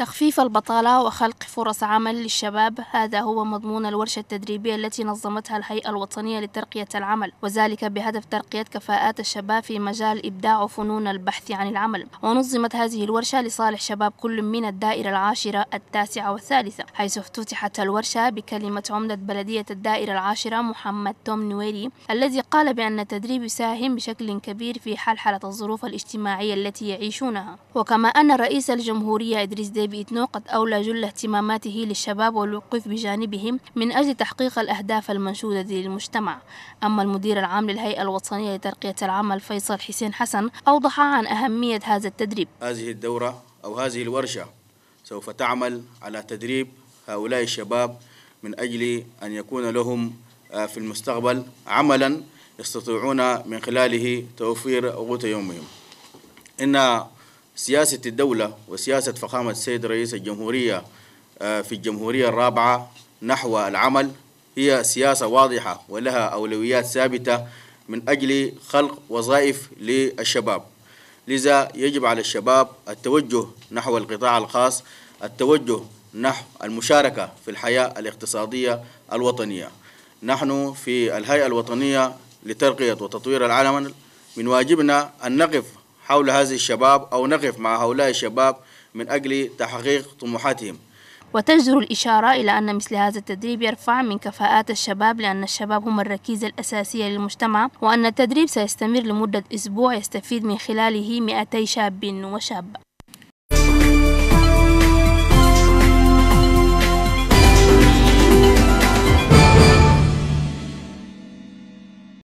تخفيف البطالة وخلق فرص عمل للشباب هذا هو مضمون الورشة التدريبية التي نظمتها الهيئة الوطنية لترقية العمل وذلك بهدف ترقية كفاءات الشباب في مجال إبداع فنون البحث عن العمل ونظمت هذه الورشة لصالح شباب كل من الدائرة العاشرة التاسعة والثالثة حيث افتتحت الورشة بكلمة عمدة بلدية الدائرة العاشرة محمد توم نويري الذي قال بأن التدريب يساهم بشكل كبير في حلحلة الظروف الاجتماعية التي يعيشونها وكما أن رئيس الجمهورية إدريس ديبي إتنو قد أولى جل اهتماماته للشباب والوقوف بجانبهم من أجل تحقيق الأهداف المنشودة للمجتمع أما المدير العام للهيئة الوطنية لترقية العمل فيصل حسين حسن أوضح عن أهمية هذا التدريب هذه الدورة أو هذه الورشة سوف تعمل على تدريب هؤلاء الشباب من أجل أن يكون لهم آه، في المستقبل عملا يستطيعون من خلاله توفير قوت يومهم إن سياسة الدولة وسياسة فخامة السيد رئيس الجمهورية آه، في الجمهورية الرابعة نحو العمل هي سياسة واضحة ولها أولويات ثابتة من أجل خلق وظائف للشباب لذا يجب على الشباب التوجه نحو القطاع الخاص التوجه نحو المشاركة في الحياة الاقتصادية الوطنية نحن في الهيئة الوطنية لترقية وتطوير العالم من واجبنا أن نقف حول هذه الشباب أو نقف مع هؤلاء الشباب من أجل تحقيق طموحاتهم وتجدر الإشارة إلى أن مثل هذا التدريب يرفع من كفاءات الشباب لأن الشباب هم الركيزة الأساسية للمجتمع وأن التدريب سيستمر لمدة أسبوع يستفيد من خلاله 200 شاب وشاب